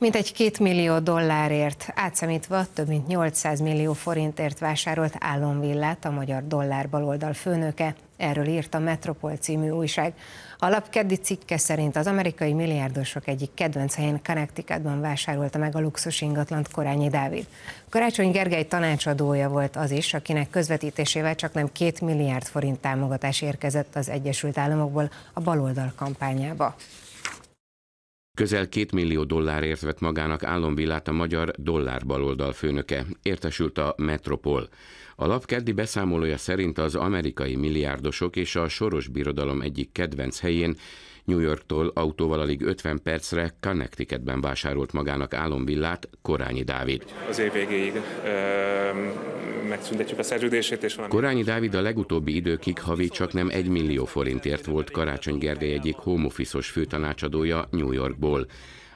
Mint egy két millió dollárért, átszámítva több mint 800 millió forintért vásárolt állomvillát a magyar dollár baloldal főnöke, erről írt a Metropol című újság. A lap keddi cikke szerint az amerikai milliárdosok egyik kedvenc helyén Connecticutban vásárolta meg a luxus ingatlant Korányi Dávid. Karácsony Gergely tanácsadója volt az is, akinek közvetítésével csak nem két milliárd forint támogatás érkezett az Egyesült Államokból a baloldal kampányába. Közel két millió dollárért vett magának álomvillát a magyar dollárbaloldal főnöke, értesült a Metropol. A lap keddi beszámolója szerint az amerikai milliárdosok és a soros birodalom egyik kedvenc helyén New Yorktól autóval alig 50 percre Connecticutben vásárolt magának álomvillát Korányi Dávid. Az év végéig megszüntetjük a szerződését. És valami... Korányi Dávid a legutóbbi időkig havi csak nem 1 millió forintért volt Karácsony Gergely egyik home főtanácsadója New Yorkból.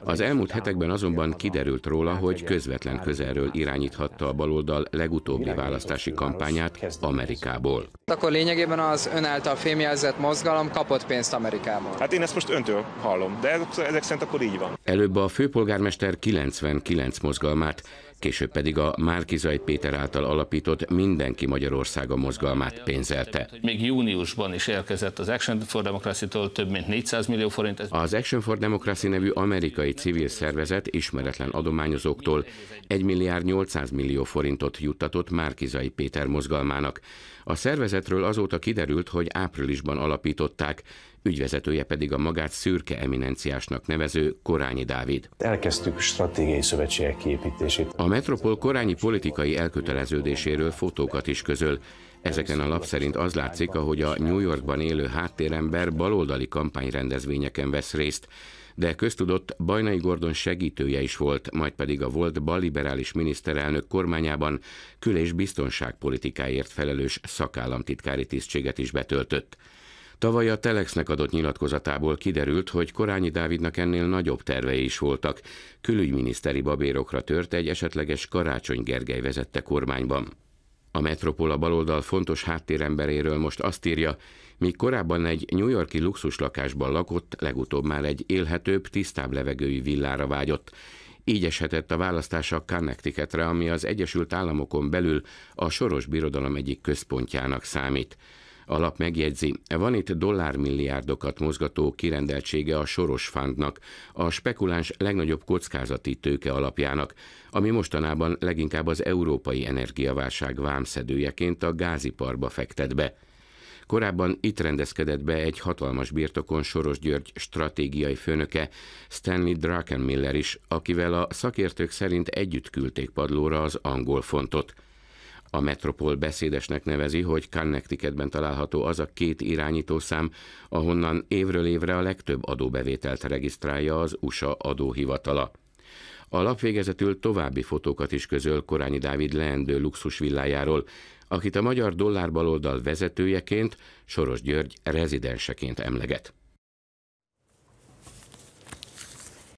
Az elmúlt hetekben azonban kiderült róla, hogy közvetlen közelről irányíthatta a baloldal legutóbbi választási kampányát Amerikából akkor lényegében az ön által fémjelzett mozgalom kapott pénzt Amerikából. Hát én ezt most öntől hallom, de ezek szerint akkor így van. Előbb a főpolgármester 99 mozgalmát, később pedig a Márkizai Péter által alapított Mindenki Magyarországa mozgalmát pénzelte. Még júniusban is érkezett az Action for Democracy-tól több mint 400 millió forint. Az Action for Democracy nevű amerikai civil szervezet ismeretlen adományozóktól 1 milliárd 800 millió forintot juttatott Márkizai Péter mozgalmának. A szervezet szervezetről azóta kiderült, hogy áprilisban alapították, ügyvezetője pedig a magát szürke eminenciásnak nevező Korányi Dávid. Elkezdtük stratégiai szövetségek kiépítését. A Metropol korányi politikai elköteleződéséről fotókat is közöl. Ezeken a lap szerint az látszik, ahogy a New Yorkban élő háttérember baloldali kampányrendezvényeken vesz részt de köztudott Bajnai Gordon segítője is volt, majd pedig a volt baliberális miniszterelnök kormányában kül- és biztonságpolitikáért felelős szakállamtitkári tisztséget is betöltött. Tavaly a Telexnek adott nyilatkozatából kiderült, hogy Korányi Dávidnak ennél nagyobb tervei is voltak. Külügyminiszteri babérokra tört egy esetleges Karácsony Gergely vezette kormányban. A Metropola baloldal fontos háttéremberéről most azt írja, míg korábban egy New Yorki luxuslakásban lakott, legutóbb már egy élhetőbb, tisztább levegői villára vágyott. Így eshetett a választása Connecticutre, ami az Egyesült Államokon belül a Soros Birodalom egyik központjának számít. A lap megjegyzi, van itt dollármilliárdokat mozgató kirendeltsége a Soros Fundnak, a spekuláns legnagyobb kockázati tőke alapjának, ami mostanában leginkább az európai energiaválság vámszedőjeként a gáziparba fektet be. Korábban itt rendezkedett be egy hatalmas birtokon Soros György stratégiai főnöke, Stanley Druckenmiller is, akivel a szakértők szerint együtt küldték padlóra az angol fontot. A Metropol beszédesnek nevezi, hogy Connecticutben található az a két irányítószám, ahonnan évről évre a legtöbb adóbevételt regisztrálja az USA adóhivatala. A lap végezetül további fotókat is közöl Korányi Dávid leendő luxusvillájáról, akit a magyar dollárbaloldal vezetőjeként Soros György rezidenseként emleget.